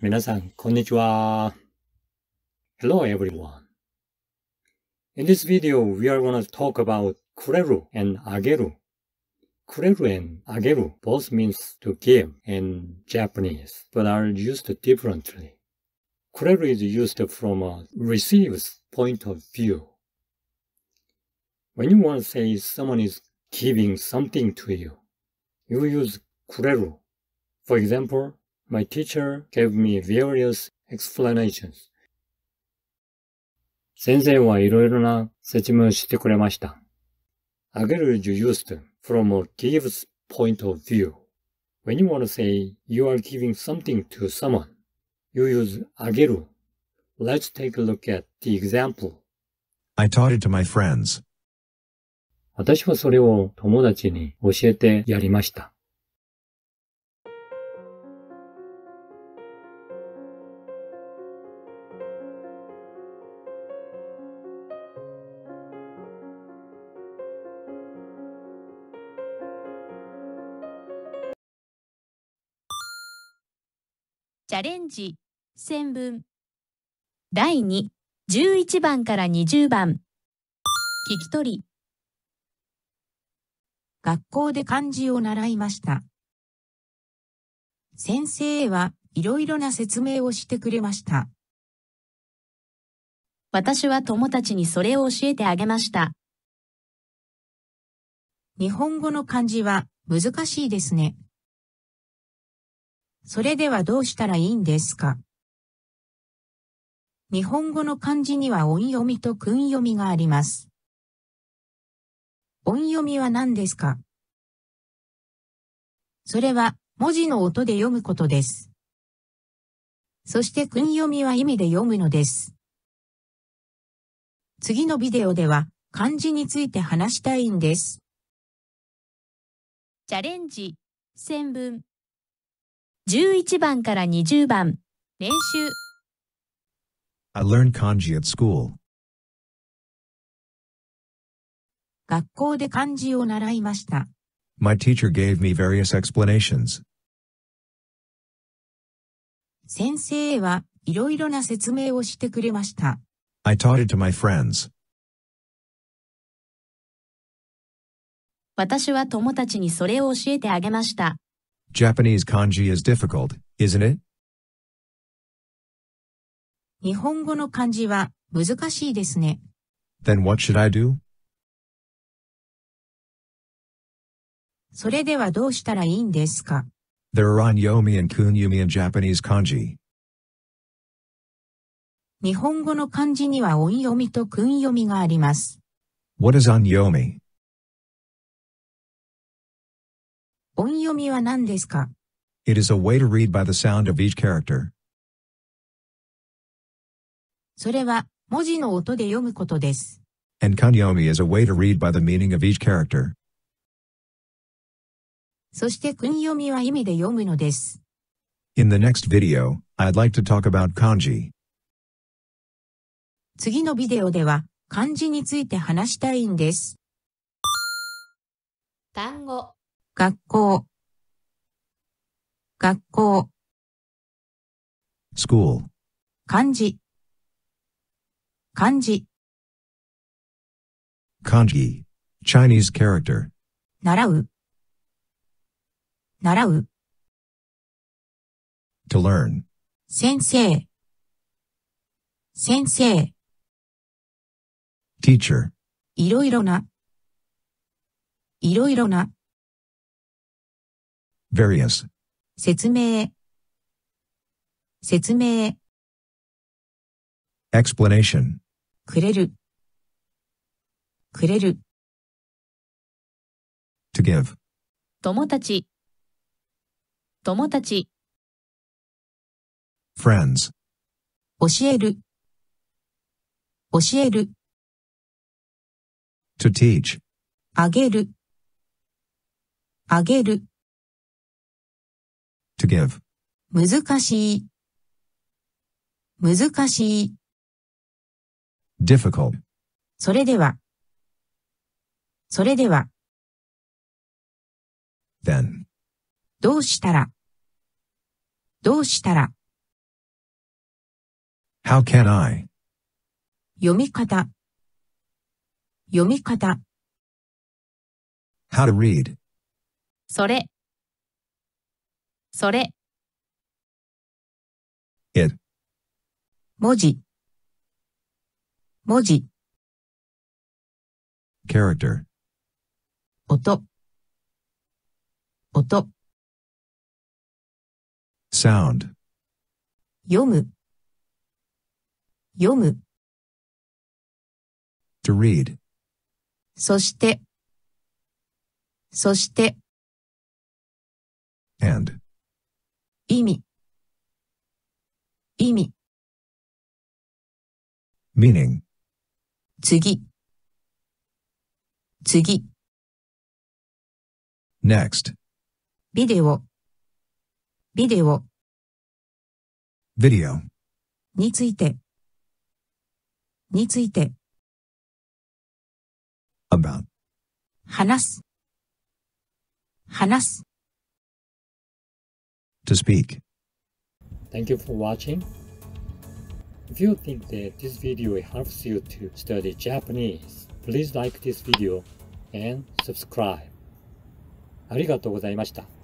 Minasan, Hello everyone. In this video, we are going to talk about kureru and ageru. Kureru and ageru both means to give in Japanese, but are used differently. Kureru is used from a receives point of view. When you want to say someone is giving something to you, you use kureru. For example, My teacher gave me various explanations. 先生はいろいろな説明をしてくれました。I get used from a give's point of view. When you want to say you are giving something to someone, you use あげる Let's take a look at the example. I taught it to my friends. 私はそれを友達に教えてやりました。チャレンジ線文第2 11番から20番聞き取り学校で漢字を習いました先生はいろいろな説明をしてくれました私は友達にそれを教えてあげました日本語の漢字は難しいですね。それではどうしたらいいんですか日本語の漢字には音読みと訓読みがあります。音読みは何ですかそれは文字の音で読むことです。そして訓読みは意味で読むのです。次のビデオでは漢字について話したいんです。チャレンジ、線文。11番から20番、練習。I learned kanji at school. 学校で漢字を習いました。My teacher gave me various explanations. 先生はいろいろな説明をしてくれました。I taught it to my friends. 私は友達にそれを教えてあげました。Japanese kanji is difficult, isn't it? 日本語の漢字は難しいですね。Then what should I do? それではどうしたらいいんですか There are onyomi and kunyumi in Japanese kanji. 日本語の漢字には音読みと訓読みがあります。What is onyomi? 音読みは何ですか It is a way to read by the sound of each character. それは文字の音で読むことです。And kanyomi is a way to read by the meaning of each character. そして訓読みは意味で読むのです。In the next video, I'd like to talk about kanji. 次のビデオでは漢字について話したいんです。単語学校学校 school 漢字漢字漢字 Chinese character 習う習う to learn 先生先生 teacher いろいろな、いろいろな。various 説明説明 explanation くれるくれる to give 友達友達 friends 教える教える to teach あげるあげる to give. 難しい、難しい。difficult, それでは、それでは、then, どうしたら、どうしたら、how can I, 読み方、読み方、how to read, それ、それ。it 文字文字 character 音音 sound 読む読む to read そしてそして and 意味意味 meaning 次次 next ビデオビデオ video についてについて about 話す話す to speak. Thank you for watching. If you think that this video helps you to study Japanese, please like this video and subscribe. ありがとうございました。